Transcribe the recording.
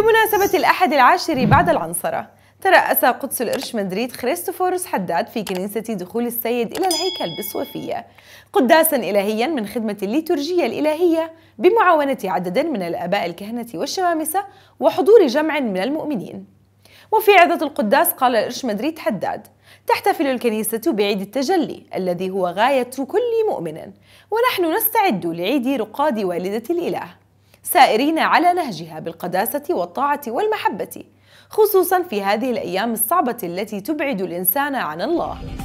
بمناسبة الأحد العاشر بعد العنصرة ترأس قدس القرش مدريد خريستوفوروس حداد في كنيسة دخول السيد إلى الهيكل بالصوفية قداسا إلهيا من خدمة الليتورجية الإلهية بمعاونة عدد من الآباء الكهنة والشمامسة وحضور جمع من المؤمنين وفي عظة القداس قال القرش مدريد حداد تحتفل الكنيسة بعيد التجلي الذي هو غاية كل مؤمن ونحن نستعد لعيد رقاد والدة الإله سائرين على نهجها بالقداسة والطاعة والمحبة خصوصا في هذه الأيام الصعبة التي تبعد الإنسان عن الله